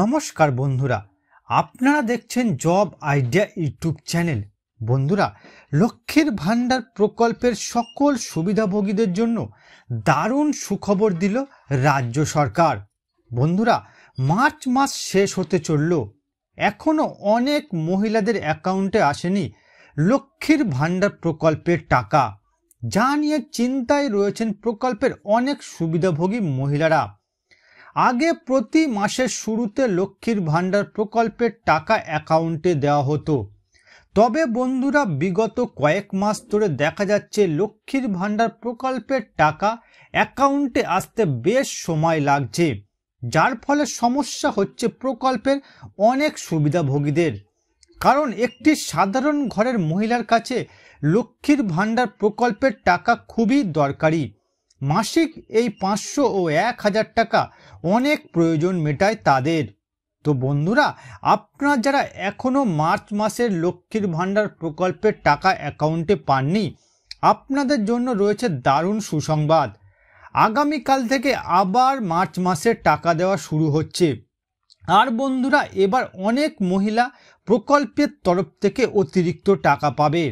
নমস্কার বন্ধুরা আপনারা দেখছেন জব আইডিয়া ইউটিউব চ্যানেল বন্ধুরা লক্ষ্মীর ভান্ডার প্রকল্পের সকল সুবিধাভোগীদের জন্য দারুণ সুখবর দিল রাজ্য সরকার বন্ধুরা মার্চ মাস শেষ হতে চলল এখনও অনেক মহিলাদের অ্যাকাউন্টে আসেনি লক্ষ্মীর ভান্ডার প্রকল্পের টাকা যা নিয়ে চিন্তায় রয়েছেন প্রকল্পের অনেক সুবিধাভোগী মহিলারা আগে প্রতি মাসের শুরুতে লক্ষ্মীর ভাণ্ডার প্রকল্পের টাকা অ্যাকাউন্টে দেওয়া হতো তবে বন্ধুরা বিগত কয়েক মাস ধরে দেখা যাচ্ছে লক্ষ্মীর ভাণ্ডার প্রকল্পের টাকা অ্যাকাউন্টে আসতে বেশ সময় লাগছে যার ফলে সমস্যা হচ্ছে প্রকল্পের অনেক সুবিধাভোগীদের কারণ একটি সাধারণ ঘরের মহিলার কাছে লক্ষ্মীর ভাণ্ডার প্রকল্পের টাকা খুবই দরকারি মাসিক এই পাঁচশো ও এক হাজার টাকা অনেক প্রয়োজন মেটায় তাদের তো বন্ধুরা আপনারা যারা এখনও মার্চ মাসের লক্ষ্মীর ভাণ্ডার প্রকল্পের টাকা অ্যাকাউন্টে পাননি আপনাদের জন্য রয়েছে দারুণ সুসংবাদ আগামীকাল থেকে আবার মার্চ মাসে টাকা দেওয়া শুরু হচ্ছে আর বন্ধুরা এবার অনেক মহিলা প্রকল্পের তরফ থেকে অতিরিক্ত টাকা পাবে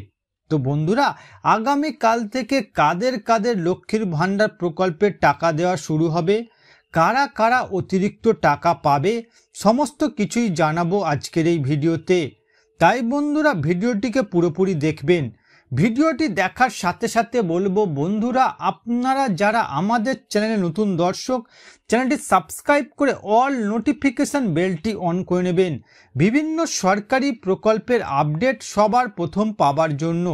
তো বন্ধুরা আগামীকাল থেকে কাদের কাদের লক্ষ্মীর ভাণ্ডার প্রকল্পের টাকা দেওয়া শুরু হবে কারা কারা অতিরিক্ত টাকা পাবে সমস্ত কিছুই জানাবো আজকের এই ভিডিওতে তাই বন্ধুরা ভিডিওটিকে পুরোপুরি দেখবেন ভিডিওটি দেখার সাথে সাথে বলবো বন্ধুরা আপনারা যারা আমাদের চ্যানেলে নতুন দর্শক চ্যানেলটি সাবস্ক্রাইব করে অল নোটিফিকেশান বেলটি অন করে নেবেন বিভিন্ন সরকারি প্রকল্পের আপডেট সবার প্রথম পাবার জন্য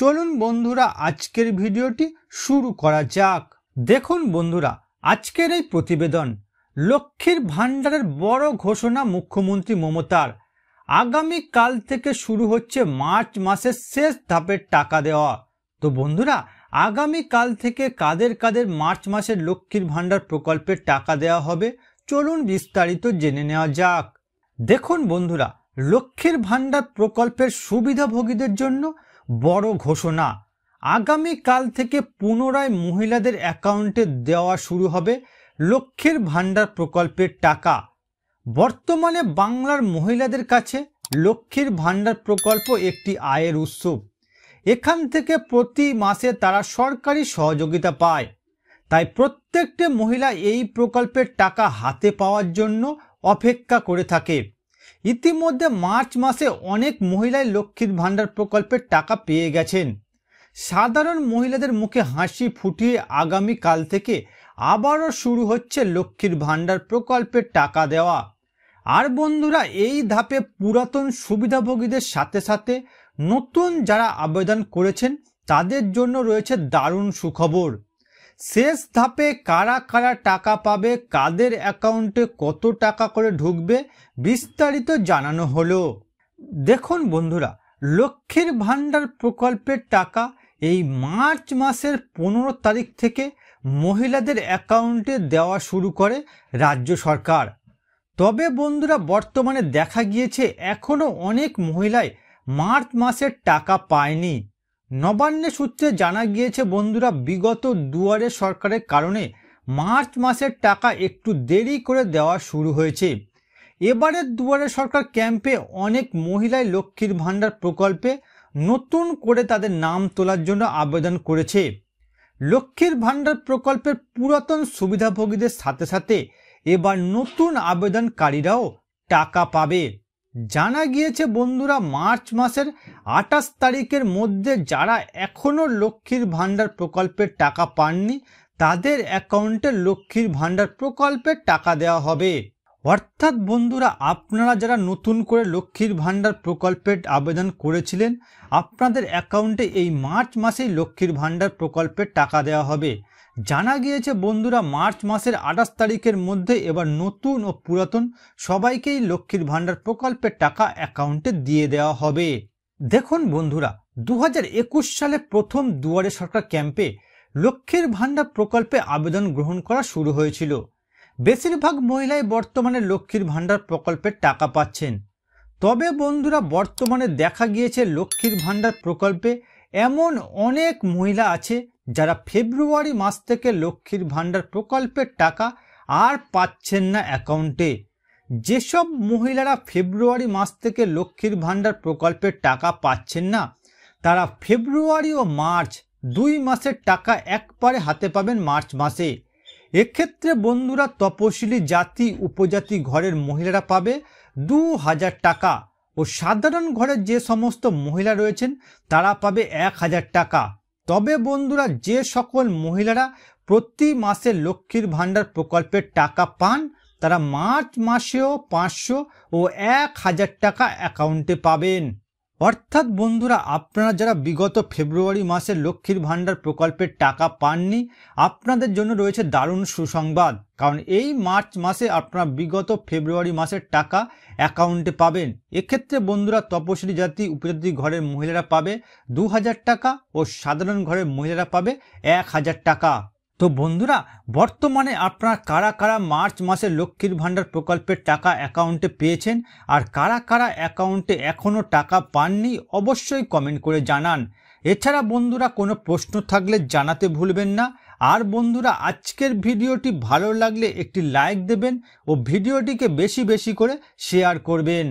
চলুন বন্ধুরা আজকের ভিডিওটি শুরু করা যাক দেখুন বন্ধুরা আজকের এই প্রতিবেদন লক্ষ্মীর ভাণ্ডারের বড় ঘোষণা মুখ্যমন্ত্রী মমতার আগামীকাল থেকে শুরু হচ্ছে মার্চ মাসের শেষ ধাপের টাকা দেওয়া তো বন্ধুরা আগামীকাল থেকে কাদের কাদের মার্চ মাসের লক্ষ্মীর ভাণ্ডার প্রকল্পের টাকা দেওয়া হবে চলুন বিস্তারিত জেনে নেওয়া যাক দেখুন বন্ধুরা লক্ষ্মীর ভাণ্ডার প্রকল্পের সুবিধাভোগীদের জন্য বড় ঘোষণা আগামীকাল থেকে পুনরায় মহিলাদের অ্যাকাউন্টে দেওয়া শুরু হবে লক্ষ্মীর ভাণ্ডার প্রকল্পের টাকা বর্তমানে বাংলার মহিলাদের কাছে লক্ষ্মীর ভাণ্ডার প্রকল্প একটি আয়ের উৎস এখান থেকে প্রতি মাসে তারা সরকারি সহযোগিতা পায় তাই প্রত্যেকটি মহিলা এই প্রকল্পের টাকা হাতে পাওয়ার জন্য অপেক্ষা করে থাকে ইতিমধ্যে মার্চ মাসে অনেক মহিলাই লক্ষ্মীর ভাণ্ডার প্রকল্পের টাকা পেয়ে গেছেন সাধারণ মহিলাদের মুখে হাসি ফুটিয়ে আগামীকাল থেকে আবারও শুরু হচ্ছে লক্ষ্মীর ভাণ্ডার প্রকল্পের টাকা দেওয়া আর বন্ধুরা এই ধাপে পুরাতন সুবিধাভোগীদের সাথে সাথে নতুন যারা আবেদন করেছেন তাদের জন্য রয়েছে দারুণ সুখবর শেষ ধাপে কারা কারা টাকা পাবে কাদের অ্যাকাউন্টে কত টাকা করে ঢুকবে বিস্তারিত জানানো হলো দেখুন বন্ধুরা লক্ষ্মীর ভাণ্ডার প্রকল্পের টাকা এই মার্চ মাসের পনেরো তারিখ থেকে মহিলাদের অ্যাকাউন্টে দেওয়া শুরু করে রাজ্য সরকার তবে বন্ধুরা বর্তমানে দেখা গিয়েছে এখনও অনেক মহিলাই মার্চ মাসের টাকা পায়নি নবান্নে সূত্রে জানা গিয়েছে বন্ধুরা বিগত দুয়ারে সরকারের কারণে মার্চ মাসের টাকা একটু দেরি করে দেওয়া শুরু হয়েছে এবারের দুয়ারে সরকার ক্যাম্পে অনেক মহিলাই লক্ষ্মীর ভাণ্ডার প্রকল্পে নতুন করে তাদের নাম তোলার জন্য আবেদন করেছে লক্ষ্মীর ভাণ্ডার প্রকল্পের পুরাতন সুবিধাভোগীদের সাথে সাথে এবার নতুন আবেদনকারীরাও টাকা পাবে জানা গিয়েছে বন্ধুরা মার্চ মাসের আঠাশ তারিখের মধ্যে যারা এখনও লক্ষ্মীর ভাণ্ডার প্রকল্পের টাকা পাননি তাদের অ্যাকাউন্টে লক্ষ্মীর ভাণ্ডার প্রকল্পের টাকা দেওয়া হবে অর্থাৎ বন্ধুরা আপনারা যারা নতুন করে লক্ষ্মীর ভাণ্ডার প্রকল্পের আবেদন করেছিলেন আপনাদের অ্যাকাউন্টে এই মার্চ মাসেই লক্ষ্মীর ভাণ্ডার প্রকল্পের টাকা দেওয়া হবে জানা গিয়েছে বন্ধুরা মার্চ মাসের আঠাশ তারিখের মধ্যে এবার নতুন ও পুরাতন সবাইকেই লক্ষ্মীর ভাণ্ডার প্রকল্পের টাকা অ্যাকাউন্টে দিয়ে দেওয়া হবে দেখুন বন্ধুরা দু সালে প্রথম দুয়ারে সরকার ক্যাম্পে লক্ষ্মীর ভাণ্ডার প্রকল্পে আবেদন গ্রহণ করা শুরু হয়েছিল বেশিরভাগ মহিলাই বর্তমানে লক্ষ্মীর ভাণ্ডার প্রকল্পের টাকা পাচ্ছেন তবে বন্ধুরা বর্তমানে দেখা গিয়েছে লক্ষ্মীর ভাণ্ডার প্রকল্পে এমন অনেক মহিলা আছে যারা ফেব্রুয়ারি মাস থেকে লক্ষ্মীর ভাণ্ডার প্রকল্পের টাকা আর পাচ্ছেন না অ্যাকাউন্টে যেসব মহিলারা ফেব্রুয়ারি মাস থেকে লক্ষ্মীর ভাণ্ডার প্রকল্পের টাকা পাচ্ছেন না তারা ফেব্রুয়ারি ও মার্চ দুই মাসের টাকা একবারে হাতে পাবেন মার্চ মাসে এক্ষেত্রে বন্ধুরা তপশিলি জাতি উপজাতি ঘরের মহিলারা পাবে দু হাজার টাকা ও সাধারণ ঘরের যে সমস্ত মহিলা রয়েছেন তারা পাবে এক হাজার টাকা তবে বন্ধুরা যে সকল মহিলারা প্রতি মাসে লক্ষ্মীর ভাণ্ডার প্রকল্পের টাকা পান তারা মার্চ মাসেও পাঁচশো ও এক হাজার টাকা অ্যাকাউন্টে পাবেন অর্থাৎ বন্ধুরা আপনারা যারা বিগত ফেব্রুয়ারি মাসে লক্ষ্মীর ভাণ্ডার প্রকল্পের টাকা পাননি আপনাদের জন্য রয়েছে দারুণ সুসংবাদ কারণ এই মার্চ মাসে আপনারা বিগত ফেব্রুয়ারি মাসের টাকা অ্যাকাউন্টে পাবেন এক্ষেত্রে বন্ধুরা তপশিলি জাতি উপজাতি ঘরের মহিলারা পাবে দু টাকা ও সাধারণ ঘরের মহিলারা পাবে এক হাজার টাকা তো বন্ধুরা বর্তমানে আপনারা কারা কারা মার্চ মাসে লক্ষ্মীর ভাণ্ডার প্রকল্পের টাকা অ্যাকাউন্টে পেয়েছেন আর কারা কারা অ্যাকাউন্টে এখনও টাকা পাননি অবশ্যই কমেন্ট করে জানান এছাড়া বন্ধুরা কোনো প্রশ্ন থাকলে জানাতে ভুলবেন না আর বন্ধুরা আজকের ভিডিওটি ভালো লাগলে একটি লাইক দেবেন ও ভিডিওটিকে বেশি বেশি করে শেয়ার করবেন